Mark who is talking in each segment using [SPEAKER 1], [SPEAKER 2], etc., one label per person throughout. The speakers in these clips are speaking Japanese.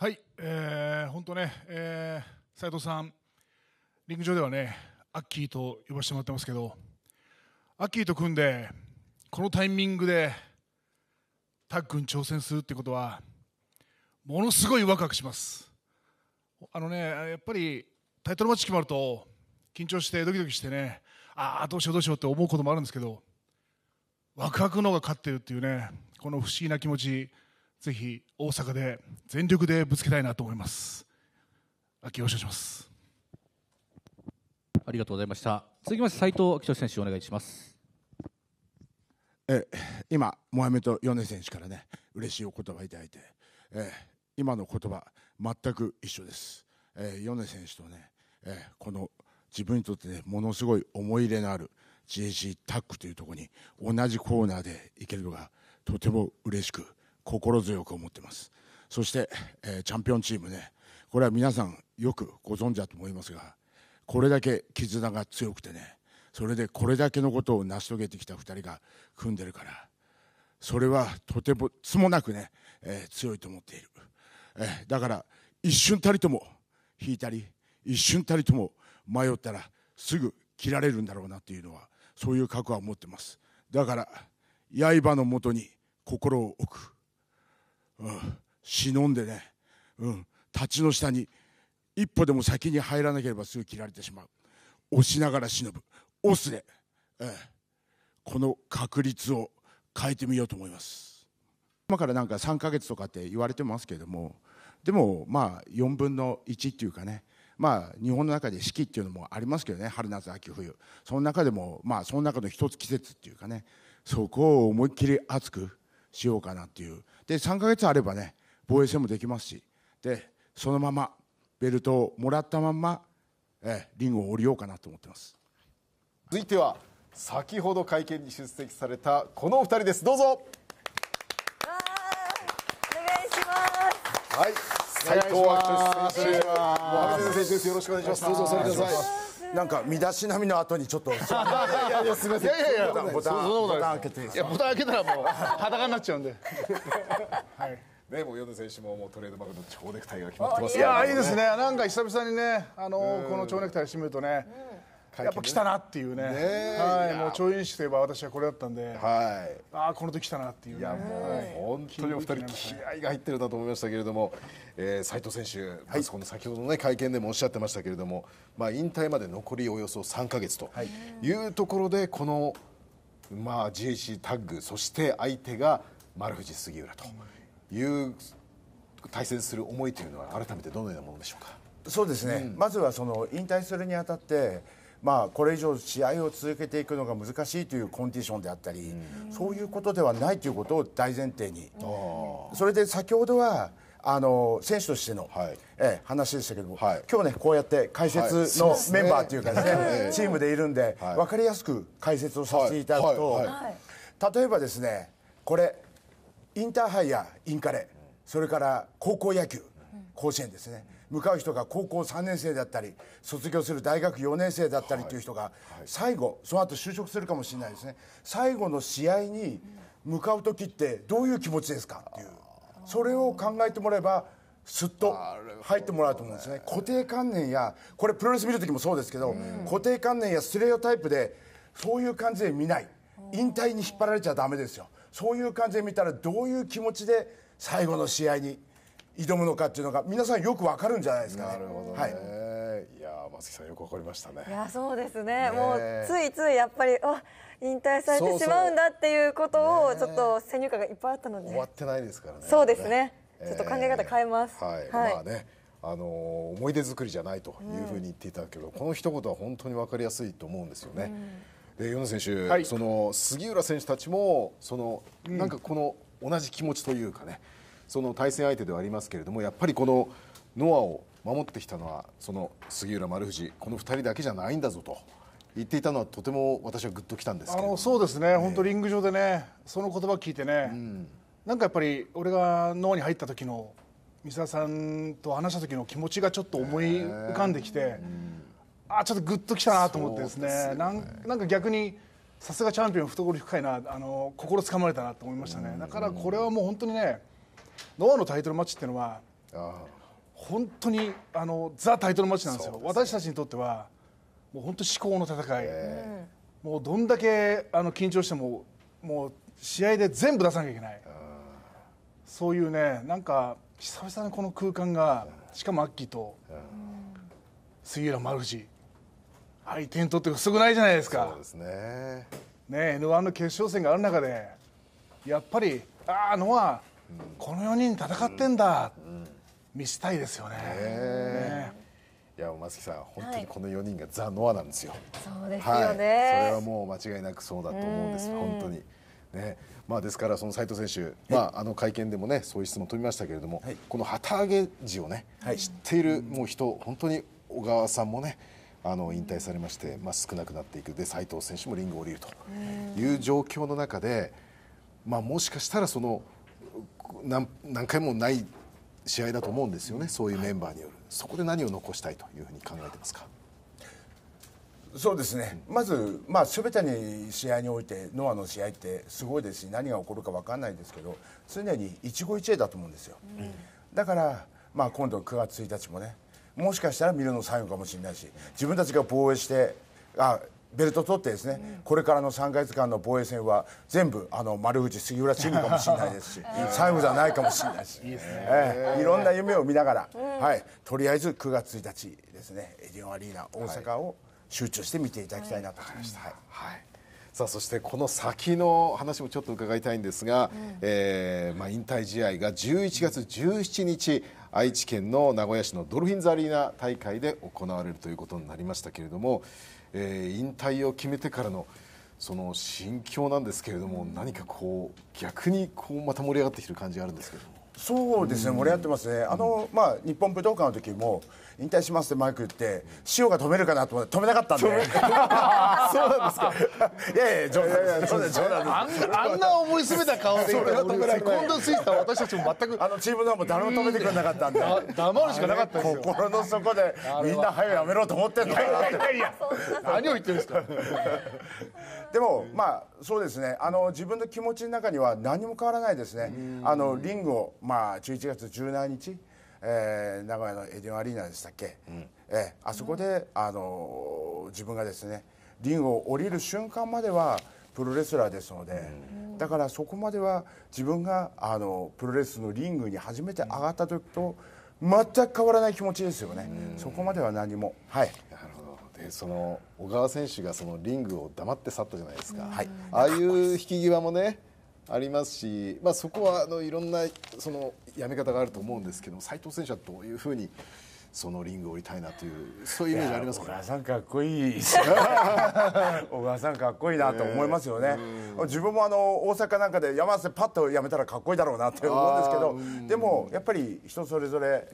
[SPEAKER 1] はい、えー、本当ね、えー、斉藤さん、リング上ではね、アッキーと呼ばせてもらってますけど、アッキーと組んで、このタイミングでタッグに挑戦するってことは、ものすごいワクワクします。あのね、やっぱりタイトルマッチ決まると、緊張してドキドキしてね、ああ、どうしようどうしようって思うこともあるんですけど、ワクワクの方が勝ってるっていうね、この不思議な気持ち、ぜひ大阪で全力でぶつけたいなと思います。秋よろしありがとうございました。続きまして斉藤明選手お願いします。
[SPEAKER 2] え今モアメと米選手からね嬉しいお言葉いただいて、え今の言葉全く一緒です。え米選手とね、えこの自分にとってねものすごい思い入れのある GC タッグというところに同じコーナーで行けるのがとても嬉しく。心強く思ってますそして、えー、チャンピオンチームねこれは皆さんよくご存知だと思いますがこれだけ絆が強くてねそれでこれだけのことを成し遂げてきた2人が組んでるからそれはとてつもなくね、えー、強いと思っている、えー、だから一瞬たりとも引いたり一瞬たりとも迷ったらすぐ切られるんだろうなっていうのはそういう覚悟は持ってますだから刃のもとに心を置くうん、忍んでね、うん、立ちの下に一歩でも先に入らなければすぐ切られてしまう押しながら忍ぶ押すで、ええ、この確率を変えてみようと思います今からなんか3ヶ月とかって言われてますけれどもでもまあ4分の1っていうかねまあ、日本の中で四季っていうのもありますけどね春夏秋冬その中でもまあその中の一つ季節っていうかねそこを思いっきり熱くしようかなっていうで3か月あればね防衛戦もできますしでそのままベルトをもらったまま、えリング
[SPEAKER 3] を降りようかなと思ってます続いては先ほど会見に出席されたこのお二人ですどうぞお
[SPEAKER 2] 願いしますはい斉藤明選手、阿部先生よろしくお願いします。どうぞお座りください。なんか身だしなみの後にちょっと いやいやすみませんいやいやボタンボタンボタン開けていや
[SPEAKER 3] ボタン開けたらもう裸になっちゃうんではいね、もう米選手ももうトレードマークの蝶ネクタイが決まってます、ね、いやいいですね、
[SPEAKER 1] なんか久々にね、あのーうん、この蝶ネクタイを締めるとね、うんやっぱ来たなっていうね、ねはい、もう調印出といえば私はこれだったんで、はい、ああ、この時来たなっていう、ね、いやもう、本当にお二人、気
[SPEAKER 3] 合が入ってるだと思いましたけれども、えー、藤選手、はい、この先ほどの、ね、会見でもおっしゃってましたけれども、まあ、引退まで残りおよそ3か月というところで、この、まあ、GHC タッグ、そして相手が丸藤杉浦という対戦する思いというのは、改めてどのようなものでしょうか。そうですね、うん、まずはその引退するにあた
[SPEAKER 2] ってまあ、これ以上試合を続けていくのが難しいというコンディションであったり、そういうことではないということを大前提に、
[SPEAKER 3] そ
[SPEAKER 2] れで先ほどはあの選手としての、はい、ええ、話でしたけども、はい、今日ねこうやって解説のメンバーというかですねはいすね、チームでいるんで、はい、分かりやすく解説をさせていただくと、例えばですねこれインターハイやインカレそれから高校野球甲子園ですね、向かう人が高校3年生だったり卒業する大学4年生だったりという人が最後その後就職するかもしれないですね最後の試合に向かう時ってどういう気持ちですかっていうそれを考えてもらえばすっと入ってもらうと思うんですね固定観念やこれプロレス見る時もそうですけど、固定観念やステレオタイプでそういう感じで見ない引退に引っ張られちゃだめですよそういう感じで見たらどういう気持ちで最後の試合に挑むのかっていうのが皆さんよくわかるんじゃないですかね。なるほど、ね、はい
[SPEAKER 3] いや松木さんよくわかりましたね。いやそうですね、ね、もうついついやっぱりあ引退されてしまうんだっていうことをちょっと先入観がいっぱいあったので、終わってないですからね。そうですね。ちょっと考え方変えます。はい、はい、まあね。あの思い出作りじゃないというふうに言っていただけど、うん、この一言は本当に分かりやすいと思うんですよね。うん、で米選手、はい、その杉浦選手たちもその、うん、なんかこの同じ気持ちというかね、その対戦相手ではありますけれどもやっぱりこのノアを守ってきたのはその杉浦丸藤この2人だけじゃないんだぞと。言っていたのはとても私はグッときたんですあ
[SPEAKER 1] のそうですね、本当リング上でねその言葉聞いてね、うん、なんかやっぱり俺がノアに入った時の三沢さんと話した時の気持ちがちょっと思い浮かんできて、えーうん、あちょっとグッときたなと思ってですねですねなんか逆にさすがチャンピオン懐深いなあの心つかまれたなと思いましたね、うん、だからこれはもう本当にねノアのタイトルマッチっていうのは本当にあのザ・タイトルマッチなんですよ、ね、私たちにとってはもう本当至高の戦い、もうどんだけあの緊張してももう試合で全部出さなきゃいけないそういうねなんか久々にこの空間がしかもアッキーと杉浦丸藤相手にとって薄くないじゃないですかそうですねね N1 の決勝戦がある中でやっぱりああノアこの4人戦ってんだ、見したいですよね。ねいや松木さん、本当にこの4人が
[SPEAKER 3] ザ・ノアなんですよ。
[SPEAKER 2] そうですよね、はい、それ
[SPEAKER 3] はもう間違いなくそうだと思うんです、本当に。ねまあ、ですから、その斎藤選手、まあ、あの会見でも、ね、そういう質問飛びましたけれども、はい、この旗揚げ時をね、はい、知っているもう人、本当に小川さんもね、あの引退されまして、まあ、少なくなっていくで斎藤選手もリングを降りるという状況の中で、まあ、もしかしたらその何何回もない試合だと思うんですよね、そういうメンバーによる、そこで何を残したいというふうに考えてますか。
[SPEAKER 2] そうですね、まず、まあ、全てに試合においてノアの試合ってすごいですし何が起こるか分からないですけど常に一期一会だと思うんですよ、うん、だから、まあ、今度9月1日もねもしかしたら見るの最後かもしれないし自分たちが防衛してあベルト取ってですね、これからの3か月間の防衛戦は全部あの丸藤杉浦チームかもしれないですし最後じゃないかもしれないしいえー、いろんな夢を見ながら、はい、とりあえず9月1日ですねエディオンアリーナ大阪を
[SPEAKER 3] 集中して見ていただきたいなと思いました。はい、はいさあそしてこの先の話もちょっと伺いたいんですが、うん、えー、まあ、引退試合が11月17日愛知県の名古屋市のドルフィンズアリーナ大会で行われるということになりましたけれども、えー、引退を決めてからのその心境なんですけれども、何かこう逆にこうまた盛り上がってきてる感じがあるんですけどそうですね、盛り上がってま
[SPEAKER 2] すね、あのまあ、日本武道館の時も、引退しますってマイク言って、塩が止めるかなと思って、止めなかったんで、そうなんですか、いやいや、冗談 です、冗談ですあんな思い詰めた顔で、それスイーツ
[SPEAKER 1] は私たちも全く、あのチームの方も誰も止めてくれなか
[SPEAKER 2] ったんで、黙るしかなかったですよ心の底で、みんな、早やめろと思ってんのかなって、いやいやいや、何を言ってるんですか。でもまあそうですねあの自分の気持ちの中には何も変わらないですね、あのリングを、まあ、11月17日、えー、名古屋のエディオンアリーナでしたっけ、うん、えー、あそこで、あの自分がですねリングを降りる瞬間まではプロレスラーですので、だからそこまでは自分があのプロレスのリングに初めて上がった時
[SPEAKER 3] と全く変わらない気持ちですよね、そこまでは何も。はいでその小川選手がそのリングを黙って去ったじゃないですか、はい、ああいう引き際もねありますし、まあ、そこはあのいろんなそのやめ方があると思うんですけど斉藤選手はどういうふうにそのリングを売りたいなというそういうイメージありますか小川さんかっこいい 小川さんかっこいいなと思いますよね、えー、自分もあの
[SPEAKER 2] 大阪なんかで山瀬パッとやめたらかっこいいだろうなって思うんですけどでもやっぱり人それぞれ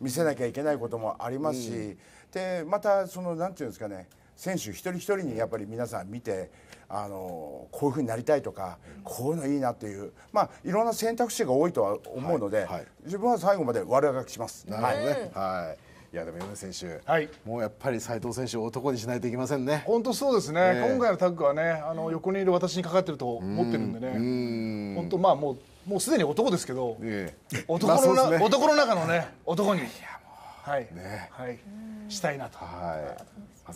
[SPEAKER 2] 見せなきゃいけないこともありますし、でまたそのなんていうんですかね選手一人一人にやっぱり皆さん見てあのこういうふうになりたいとか、こういうのいいなっていう、まあ、いろんな選択肢が多いとは思うので、はいはい、自分は最後まで
[SPEAKER 3] 悪あがきします。なるほどね、はいいやでも米選手、はい、もうやっぱり斉藤選手を男にしないといけませんね。本当そうですね。えー、今回
[SPEAKER 1] のタッグはね、あの横にいる私にかかってると思ってるんでね。本当まあもうもうすでに男ですけど、えー、男の、まあね、男の中のね男に。はいねはい、したいなと、は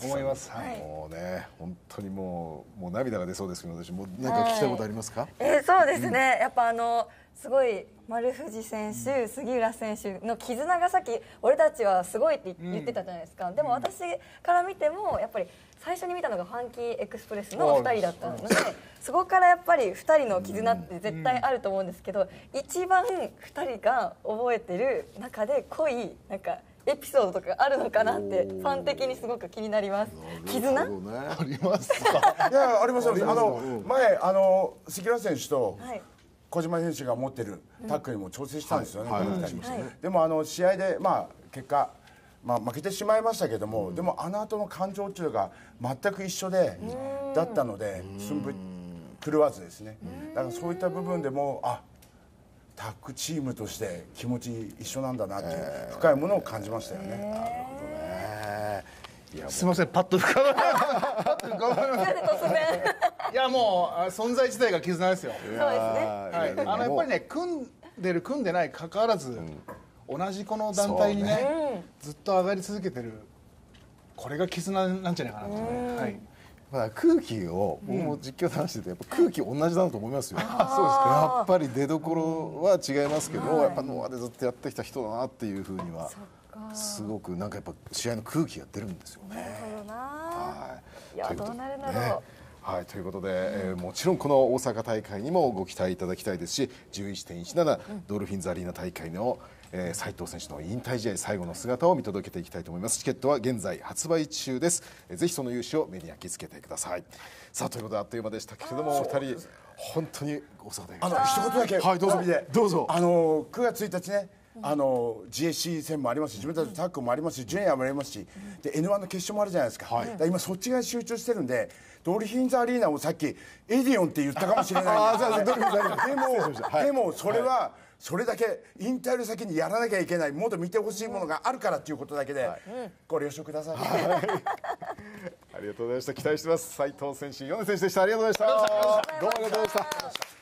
[SPEAKER 1] い、思いま
[SPEAKER 3] す、はい、もうね本当にもうもう涙が出そうですけど私もなんか聞きたいことありますか、はい、えー、そうですね、うん、やっぱあのすごい丸藤選手、杉浦選手の絆がさっき俺たちはすごいって言ってたじゃないですか、うん、でも私から見てもやっぱり最初に見たのがファンキーエクスプレスの2人だったのでそこからやっぱり2人の絆って絶対あると思うんですけど一番2人が覚えてる中で濃いなんかエピソードとかあるのかなってファン的にすごく気になります。絆、ね、
[SPEAKER 2] ありますか。い やありますあの前あの関浦選手と小島選手が持ってるタックにも調整したんですよね。はいはい、でもあの試合でまあ結果。まあ、負けてしまいましたけども、でもあの後の感情っていうが全く一緒で、だったので寸分狂わずですね、だからそういった部分でもあタッグチームとして気持ち一緒な
[SPEAKER 1] んだなっていう深いものを感じましたよね。なるほどねすみませんパッと浮かばない いやもう存在自体が絆ですよそうですね、はい、あのやっぱりね組んでる組んでないかわらず、うん同じこの団体にね、ね、ずっと上がり続けてるこれが絆なんじゃないかなとね。はいまあ、空気を、僕も実況話しててやっぱ空気同じだなと思
[SPEAKER 3] いますよ、そうですかやっぱり出どころは違いますけど、やっぱノアでずっとやってきた人だなっていうふうにはすごくなんかやっぱ試合の空気が出るんですよね。はい、いやどうなるだろう、はい、ということで、えー、もちろんこの大阪大会にもご期待いただきたいですし11.17、七ドルフィンズアリーナ大会の、えー、斉藤選手の引退試合最後の姿を見届けていきたいと思いますチケットは現在発売中です、えー、ぜひその勇姿を目に焼き付けてくださいさあということであっという間でしたけれどもお二人本当にご相談あの一言だけはいどうぞどうぞあの9月1日ねあの
[SPEAKER 2] GSC 戦もありますし自分たちのタッグもありますしジュニアもありますしで N1 の決勝もあるじゃないですかはい、か今そっち側に集中してるんでドルフィンズアリーナをさっきエディオンって言ったかもしれないでも、はい、でもそれは、はいそれだけ引退の先にやらなきゃいけないもっと見てほしいものがあるからということだけで、ご了承ください、はい、
[SPEAKER 3] ありがとうございました期待してます斉藤選手米選手でしたありがとうございましたどうもありがとうございました